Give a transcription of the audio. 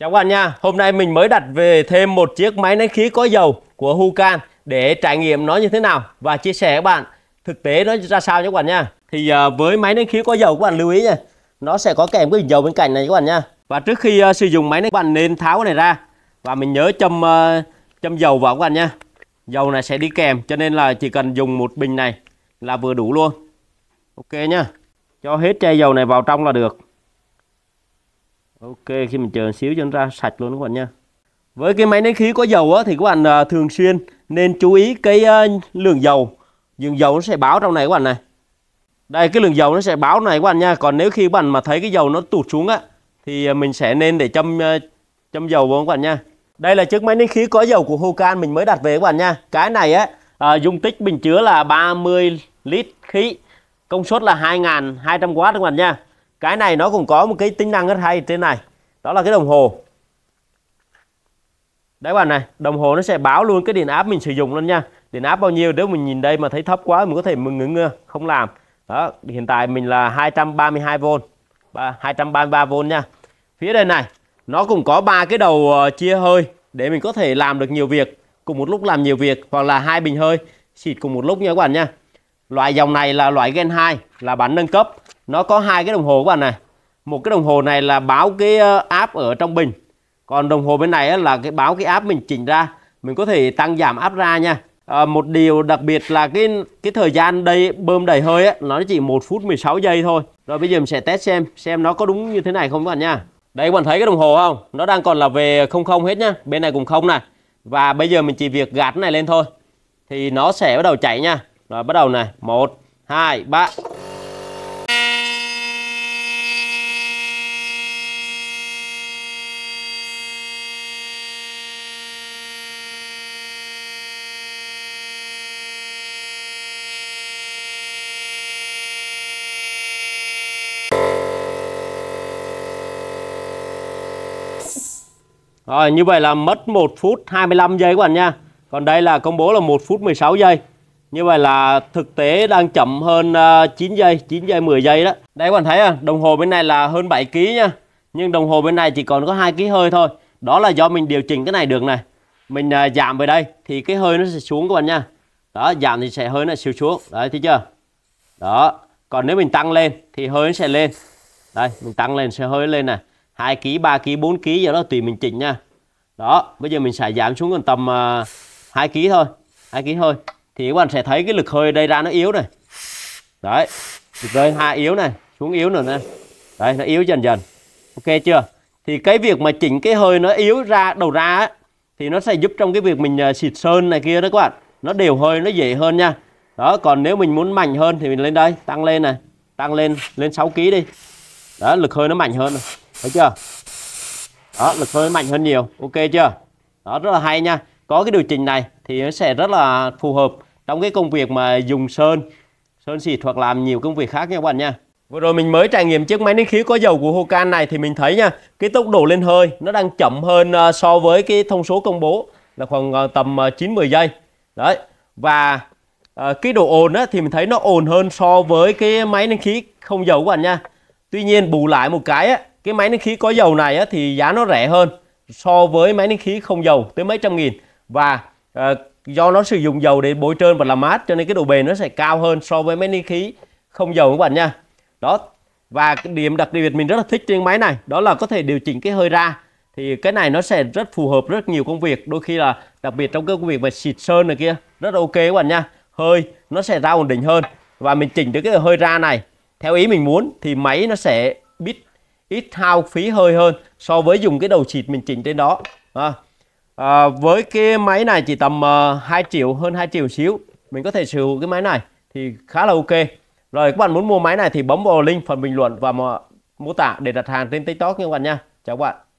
Chào các bạn nha, hôm nay mình mới đặt về thêm một chiếc máy nén khí có dầu của Hukan để trải nghiệm nó như thế nào và chia sẻ các bạn thực tế nó ra sao cho các bạn nha. Thì à, với máy nén khí có dầu các bạn lưu ý nha, nó sẽ có kèm cái bình dầu bên cạnh này các bạn nha. Và trước khi uh, sử dụng máy này các bạn nên tháo cái này ra và mình nhớ châm uh, châm dầu vào các bạn nha. Dầu này sẽ đi kèm cho nên là chỉ cần dùng một bình này là vừa đủ luôn. Ok nha. Cho hết chai dầu này vào trong là được. Ok, khi mình chờ xíu cho nó ra sạch luôn các bạn nha. Với cái máy nén khí có dầu á, thì các bạn à, thường xuyên nên chú ý cái à, lượng dầu. Lượng dầu nó sẽ báo trong này các bạn này. Đây, cái lượng dầu nó sẽ báo này các bạn nha. Còn nếu khi các bạn mà thấy cái dầu nó tụt xuống á, thì à, mình sẽ nên để châm à, châm dầu vào các bạn nha. Đây là chiếc máy nén khí có dầu của Hokan mình mới đặt về các bạn nha. Cái này á, à, dung tích bình chứa là 30 lít khí, công suất là 2.200W các bạn nha cái này nó cũng có một cái tính năng rất hay trên này đó là cái đồng hồ đấy bạn này đồng hồ nó sẽ báo luôn cái điện áp mình sử dụng lên nha điện áp bao nhiêu nếu mình nhìn đây mà thấy thấp quá mình có thể mình ngưng không làm đó hiện tại mình là 232V 233V nha phía đây này nó cũng có ba cái đầu ờ, chia hơi để mình có thể làm được nhiều việc cùng một lúc làm nhiều việc hoặc là hai bình hơi xịt cùng một lúc nha các bạn nha loại dòng này là loại gen 2 là bản nâng cấp nó có hai cái đồng hồ các bạn này một cái đồng hồ này là báo cái áp ờ, ở trong bình còn đồng hồ bên này là cái báo cái áp mình chỉnh ra mình có thể tăng giảm áp ra nha à, một điều đặc biệt là cái cái thời gian đây bơm đầy hơi ấy, nó chỉ 1 phút 16 giây thôi rồi bây giờ mình sẽ test xem xem nó có đúng như thế này không các bạn nha đây các bạn thấy cái đồng hồ không nó đang còn là về không không hết nhá bên này cũng không này và bây giờ mình chỉ việc gạt này lên thôi thì nó sẽ bắt đầu chạy nha rồi bắt đầu này một hai ba Rồi như vậy là mất 1 phút 25 giây các bạn nha. Còn đây là công bố là 1 phút 16 giây. Như vậy là thực tế đang chậm hơn 9 ờ, giây, 9 giây 10 giây đó. Đây các bạn thấy à Đồng hồ bên này là hơn 7 kg nha. Nhưng đồng hồ bên này chỉ còn có 2 kg hơi thôi. Đó là do mình điều chỉnh cái này được này. Mình ờ, giảm về đây thì cái hơi nó sẽ xuống các bạn nha. Đó, giảm thì sẽ hơi nó siêu xuống. Đấy thấy chưa? Đó. Còn nếu mình tăng lên thì hơi nó sẽ lên. Đây, mình tăng lên sẽ hơi lên này. 2 kg, 3 kg, 4 kg giờ đó tùy mình chỉnh nha. Đó, bây giờ mình sẽ giảm xuống còn tầm uh, 2 kg thôi, 2 kg thôi. Thì các bạn sẽ thấy cái lực hơi đây ra nó yếu này. Đấy. Lực rơi hạ yếu này, xuống yếu nữa nè. Đấy, nó yếu dần dần. Ok chưa? Thì cái việc mà chỉnh cái hơi nó yếu ra đầu ra á thì nó sẽ giúp trong cái việc mình à, xịt sơn này kia đó các bạn. Nó đều hơi nó dễ hơn nha. Đó, còn nếu mình muốn mạnh hơn thì mình lên đây, tăng lên này, tăng lên lên 6 kg đi. Đó, lực hơi nó mạnh hơn này thấy chưa đó lực hơi mạnh hơn nhiều ok chưa đó rất là hay nha có cái điều chỉnh này thì nó sẽ rất là phù hợp trong cái công việc mà dùng sơn sơn xịt hoặc làm nhiều công việc khác nha các bạn nha Vừa rồi mình mới trải nghiệm chiếc máy nén khí có dầu của Hokan này thì mình thấy nha, cái tốc độ lên hơi nó đang chậm hơn ờ, so với cái thông số công bố là khoảng ờ, tầm 9-10 ờ, giây. Đấy. Và cái độ ồn á, thì mình thấy nó ồn hơn so với cái máy nén khí không dầu của bạn nha. Tuy nhiên bù lại một cái á, cái máy nén khí có dầu này á, thì giá nó rẻ hơn so với máy nén khí không dầu tới mấy trăm nghìn và à, do nó sử dụng dầu để bôi trơn và làm mát cho nên cái độ bền nó sẽ cao hơn so với máy nén khí không dầu các bạn nha đó và cái điểm đặc biệt mình rất là thích trên máy này đó là có thể điều chỉnh cái hơi ra thì cái này nó sẽ rất phù hợp rất nhiều công việc đôi khi là đặc biệt trong cái công việc về xịt sơn này kia rất là ok các bạn nha hơi nó sẽ ra ổn định hơn và mình chỉnh được cái hơi ra này theo ý mình muốn thì máy nó sẽ biết ít hao phí hơi hơn so với dùng cái đầu chịt mình chỉnh trên đó à, à, với cái máy này chỉ tầm uh, ờ, 2 triệu hơn 2 triệu xíu mình có thể sử dụng cái máy này thì khá là ok rồi các bạn muốn mua máy này thì bấm vào link phần bình luận và mô tả để đặt hàng trên tiktok nha các bạn nha chào các bạn